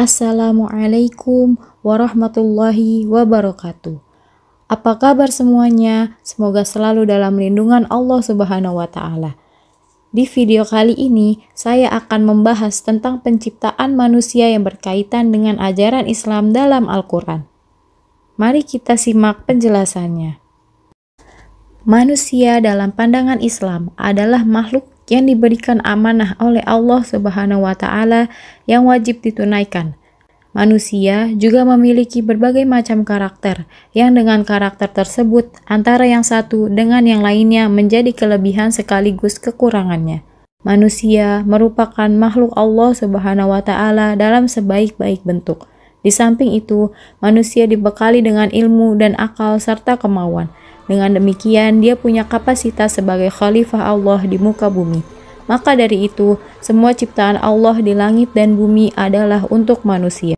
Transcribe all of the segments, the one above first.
Assalamualaikum warahmatullahi wabarakatuh. Apa kabar semuanya? Semoga selalu dalam lindungan Allah Subhanahu wa taala. Di video kali ini, saya akan membahas tentang penciptaan manusia yang berkaitan dengan ajaran Islam dalam Al-Qur'an. Mari kita simak penjelasannya. Manusia dalam pandangan Islam adalah makhluk yang diberikan amanah oleh Allah Subhanahu wa taala yang wajib ditunaikan. Manusia juga memiliki berbagai macam karakter, yang dengan karakter tersebut antara yang satu dengan yang lainnya menjadi kelebihan sekaligus kekurangannya. Manusia merupakan makhluk Allah Subhanahu wa Ta'ala dalam sebaik-baik bentuk. Di samping itu, manusia dibekali dengan ilmu dan akal serta kemauan. Dengan demikian, dia punya kapasitas sebagai khalifah Allah di muka bumi. Maka dari itu, semua ciptaan Allah di langit dan bumi adalah untuk manusia.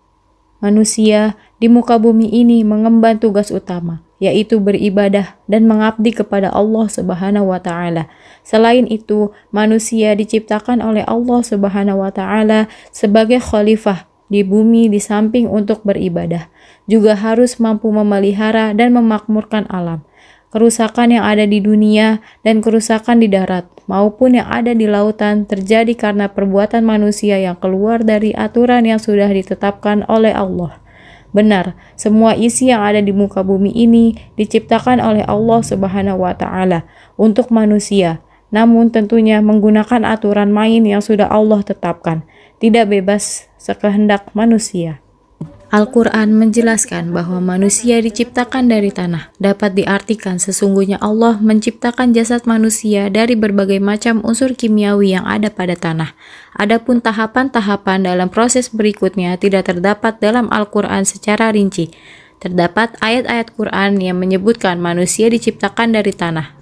Manusia di muka bumi ini mengemban tugas utama, yaitu beribadah dan mengabdi kepada Allah Subhanahu wa taala. Selain itu, manusia diciptakan oleh Allah Subhanahu wa taala sebagai khalifah di bumi di samping untuk beribadah, juga harus mampu memelihara dan memakmurkan alam, kerusakan yang ada di dunia dan kerusakan di darat, maupun yang ada di lautan terjadi karena perbuatan manusia yang keluar dari aturan yang sudah ditetapkan oleh Allah. Benar, semua isi yang ada di muka bumi ini diciptakan oleh Allah Subhanahu wa taala untuk manusia, namun tentunya menggunakan aturan main yang sudah Allah tetapkan, tidak bebas sekehendak manusia. Al-Quran menjelaskan bahwa manusia diciptakan dari tanah. Dapat diartikan sesungguhnya Allah menciptakan jasad manusia dari berbagai macam unsur kimiawi yang ada pada tanah. Adapun tahapan-tahapan dalam proses berikutnya tidak terdapat dalam Al-Quran secara rinci. Terdapat ayat-ayat Quran yang menyebutkan manusia diciptakan dari tanah,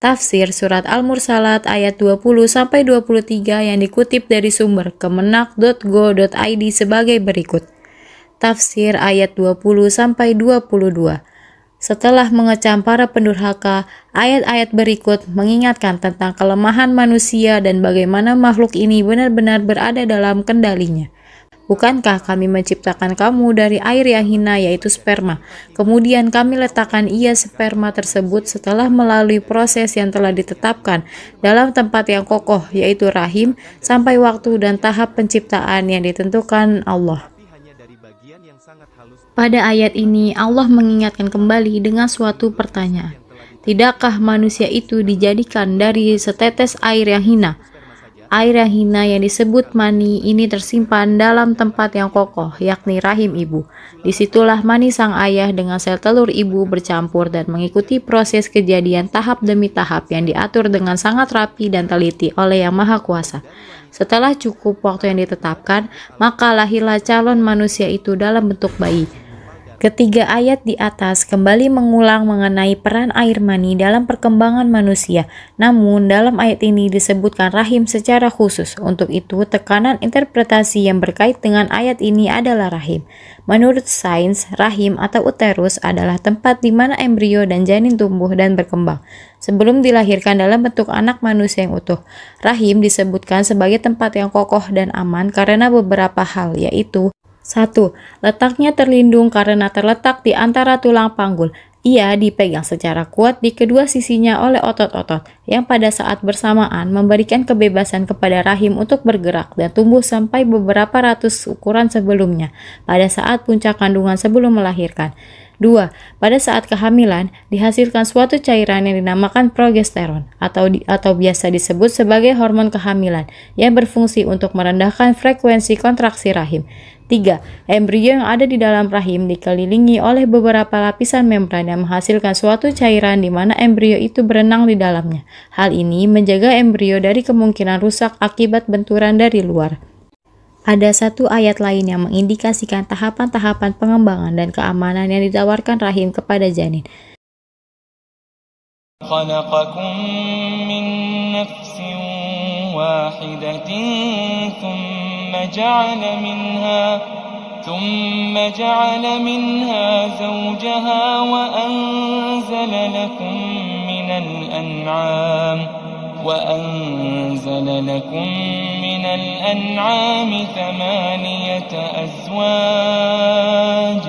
Tafsir Surat Al-Mursalat ayat 20-23 yang dikutip dari sumber kemenak.go.id sebagai berikut. Tafsir ayat 20-22 setelah mengecam para pendurhaka, ayat-ayat berikut mengingatkan tentang kelemahan manusia dan bagaimana makhluk ini benar-benar berada dalam kendalinya. Bukankah kami menciptakan kamu dari air yang hina yaitu sperma? Kemudian kami letakkan ia sperma tersebut setelah melalui proses yang telah ditetapkan dalam tempat yang kokoh yaitu rahim sampai waktu dan tahap penciptaan yang ditentukan Allah. Pada ayat ini Allah mengingatkan kembali dengan suatu pertanyaan. Tidakkah manusia itu dijadikan dari setetes air yang hina? Air yang hina yang disebut mani ini tersimpan dalam tempat yang kokoh, yakni rahim ibu. Disitulah mani sang ayah dengan sel telur ibu bercampur dan mengikuti proses kejadian tahap demi tahap yang diatur dengan sangat rapi dan teliti oleh Yang Maha Kuasa. Setelah cukup waktu yang ditetapkan, maka lahirlah calon manusia itu dalam bentuk bayi. Ketiga ayat di atas kembali mengulang mengenai peran air mani dalam perkembangan manusia. Namun, dalam ayat ini disebutkan rahim secara khusus. Untuk itu, tekanan interpretasi yang berkait dengan ayat ini adalah rahim. Menurut sains, rahim atau uterus adalah tempat di mana embrio dan janin tumbuh dan berkembang sebelum dilahirkan dalam bentuk anak manusia yang utuh. Rahim disebutkan sebagai tempat yang kokoh dan aman karena beberapa hal, yaitu 1. Letaknya terlindung karena terletak di antara tulang panggul. Ia dipegang secara kuat di kedua sisinya oleh otot-otot yang pada saat bersamaan memberikan kebebasan kepada rahim untuk bergerak dan tumbuh sampai beberapa ratus ukuran sebelumnya pada saat puncak kandungan sebelum melahirkan. 2. Pada saat kehamilan, dihasilkan suatu cairan yang dinamakan progesteron atau di, atau biasa disebut sebagai hormon kehamilan yang berfungsi untuk merendahkan frekuensi kontraksi rahim. 3. Embrio yang ada di dalam rahim dikelilingi oleh beberapa lapisan membran yang menghasilkan suatu cairan di mana embrio itu berenang di dalamnya. Hal ini menjaga embrio dari kemungkinan rusak akibat benturan dari luar. Ada satu ayat lain yang mengindikasikan tahapan-tahapan pengembangan dan keamanan yang ditawarkan rahim kepada janin. خلقكم من نفس واحدة ثم جعل منها ثم جعل منها زوجها وأنزل لكم من الأنعام وأنزل لكم من الأنعام ثمانية أزواج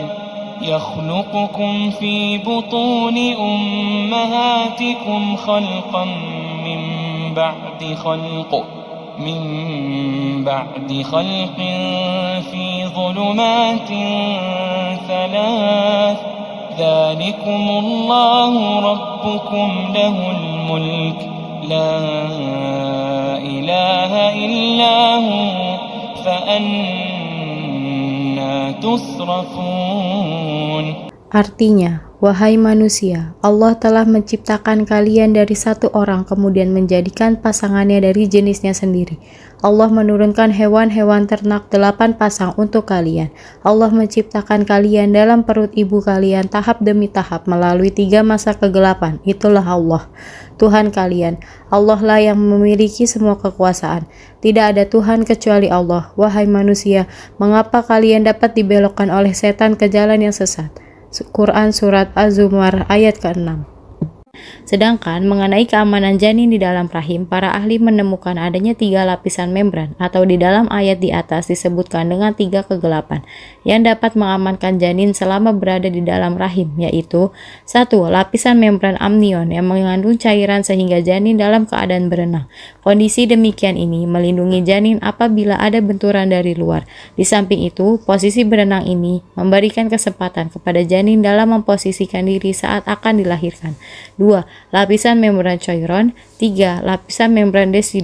يخلقكم في بطون أمهاتكم خلقا من بعد خلق من بعد خلق في ظلمات ثلاث ذلكم الله ربكم له الملك لا إله إلا هو فأنا تصرفون Artinya, Wahai manusia, Allah telah menciptakan kalian dari satu orang kemudian menjadikan pasangannya dari jenisnya sendiri. Allah menurunkan hewan-hewan ternak delapan pasang untuk kalian. Allah menciptakan kalian dalam perut ibu kalian tahap demi tahap melalui tiga masa kegelapan. Itulah Allah, Tuhan kalian. Allah lah yang memiliki semua kekuasaan. Tidak ada Tuhan kecuali Allah. Wahai manusia, mengapa kalian dapat dibelokkan oleh setan ke jalan yang sesat? Quran Surat Az-Zumar ayat ke-6 Sedangkan mengenai keamanan janin di dalam rahim, para ahli menemukan adanya tiga lapisan membran atau di dalam ayat di atas disebutkan dengan tiga kegelapan yang dapat mengamankan janin selama berada di dalam rahim, yaitu satu lapisan membran amnion yang mengandung cairan sehingga janin dalam keadaan berenang. Kondisi demikian ini melindungi janin apabila ada benturan dari luar. Di samping itu, posisi berenang ini memberikan kesempatan kepada janin dalam memposisikan diri saat akan dilahirkan. 2 lapisan membran cairon, 3. lapisan membran desi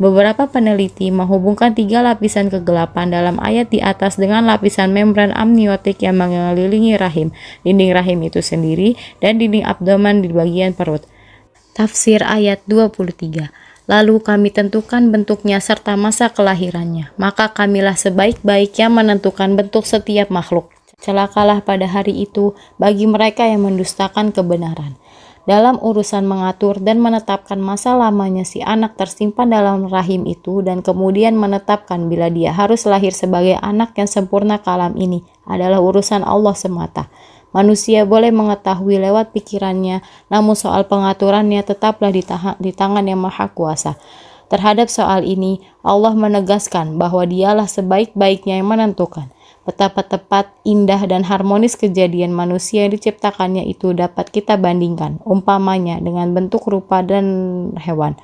Beberapa peneliti menghubungkan tiga lapisan kegelapan dalam ayat di atas dengan lapisan membran amniotik yang mengelilingi rahim, dinding rahim itu sendiri, dan dinding abdomen di bagian perut. Tafsir ayat 23 Lalu kami tentukan bentuknya serta masa kelahirannya. Maka kamilah sebaik-baiknya menentukan bentuk setiap makhluk. Celakalah pada hari itu bagi mereka yang mendustakan kebenaran dalam urusan mengatur dan menetapkan masa lamanya si anak tersimpan dalam rahim itu dan kemudian menetapkan bila dia harus lahir sebagai anak yang sempurna kalam ini adalah urusan Allah semata. Manusia boleh mengetahui lewat pikirannya, namun soal pengaturannya tetaplah di tangan yang maha kuasa. Terhadap soal ini, Allah menegaskan bahwa dialah sebaik-baiknya yang menentukan betapa tepat, indah, dan harmonis kejadian manusia yang diciptakannya itu dapat kita bandingkan, umpamanya dengan bentuk rupa dan hewan.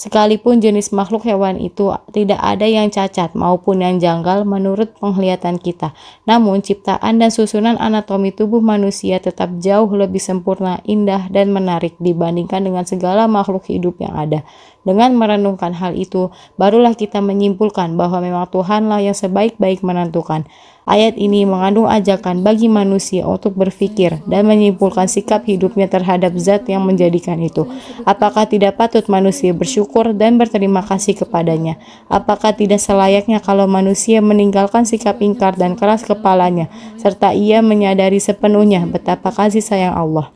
Sekalipun jenis makhluk hewan itu tidak ada yang cacat maupun yang janggal menurut penglihatan kita, namun ciptaan dan susunan anatomi tubuh manusia tetap jauh lebih sempurna, indah, dan menarik dibandingkan dengan segala makhluk hidup yang ada. Dengan merenungkan hal itu, barulah kita menyimpulkan bahwa memang Tuhanlah yang sebaik-baik menentukan. Ayat ini mengandung ajakan bagi manusia untuk berpikir dan menyimpulkan sikap hidupnya terhadap zat yang menjadikan itu. Apakah tidak patut manusia bersyukur dan berterima kasih kepadanya? Apakah tidak selayaknya kalau manusia meninggalkan sikap ingkar dan keras kepalanya, serta ia menyadari sepenuhnya betapa kasih sayang Allah?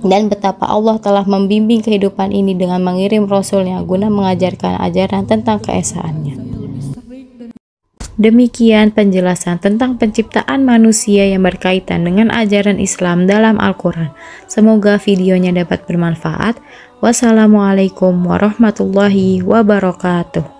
dan betapa Allah telah membimbing kehidupan ini dengan mengirim Rasulnya guna mengajarkan ajaran tentang keesaannya. Demikian penjelasan tentang penciptaan manusia yang berkaitan dengan ajaran Islam dalam Al-Quran. Semoga videonya dapat bermanfaat. Wassalamualaikum warahmatullahi wabarakatuh.